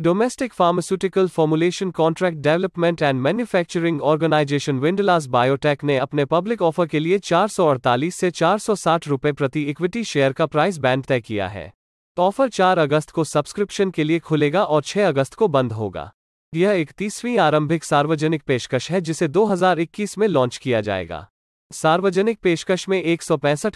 Domestic Pharmaceutical Formulation Contract Development and Manufacturing Organization Windlas biotech ने अपने public offer के लिए 448 से 460 रुपए प्रति इक्विटी शेयर का प्राइस बैंड तय किया है ऑफर तो 4 अगस्त को सब्सक्रिप्शन के लिए खुलेगा और 6 अगस्त को बंद होगा यह इकतीसवीं आरंभिक सार्वजनिक पेशकश है जिसे 2021 में लॉन्च किया जाएगा सार्वजनिक पेशकश में एक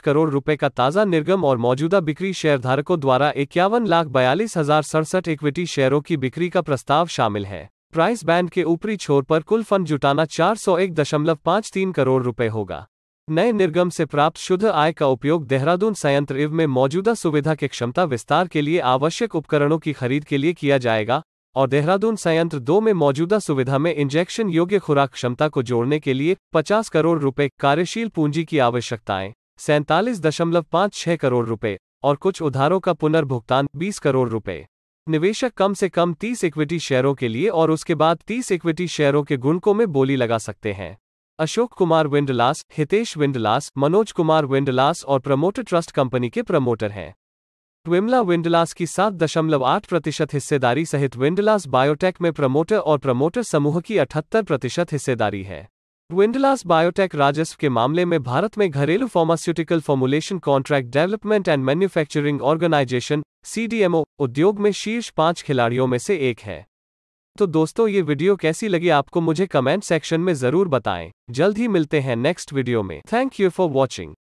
करोड़ रुपए का ताज़ा निर्गम और मौजूदा बिक्री शेयरधारकों द्वारा इक्यावन लाख बयालीस हजार सड़सठ इक्विटी शेयरों की बिक्री का प्रस्ताव शामिल है प्राइस बैंड के ऊपरी छोर पर कुल फंड जुटाना चार सौ एक दशमलव पाँच तीन करोड़ रुपए होगा नए निर्गम से प्राप्त शुद्ध आय का उपयोग देहरादून संयंत्र इव में मौजूदा सुविधा के क्षमता विस्तार के लिए आवश्यक उपकरणों की खरीद के लिए किया जाएगा और देहरादून संयंत्र दो में मौजूदा सुविधा में इंजेक्शन योग्य खुराक क्षमता को जोड़ने के लिए 50 करोड़ रुपए कार्यशील पूंजी की आवश्यकताएं सैंतालीस दशमलव पाँच छह करोड़ रुपए और कुछ उधारों का पुनर्भुगतान 20 करोड़ रुपए निवेशक कम से कम 30 इक्विटी शेयरों के लिए और उसके बाद 30 इक्विटी शेयरों के गुणकों में बोली लगा सकते हैं अशोक कुमार विंडलास हितेश विंडलास मनोज कुमार विंडलास और प्रमोटर ट्रस्ट कंपनी के प्रमोटर हैं ट्विमला विंडलास की सात दशमलव आठ प्रतिशत हिस्सेदारी सहित विंडलास बायोटेक में प्रमोटर और प्रमोटर समूह की अठहत्तर प्रतिशत हिस्सेदारी है विंडलास बायोटेक राजस्व के मामले में भारत में घरेलू pharmaceutical formulation contract development and manufacturing organisation CDMO उद्योग में शीर्ष पांच खिलाड़ियों में से एक है तो दोस्तों ये वीडियो कैसी लगी आपको मुझे कमेंट सेक्शन में ज़रूर बताएं जल्द ही मिलते हैं नेक्स्ट वीडियो में थैंक यू फॉर वॉचिंग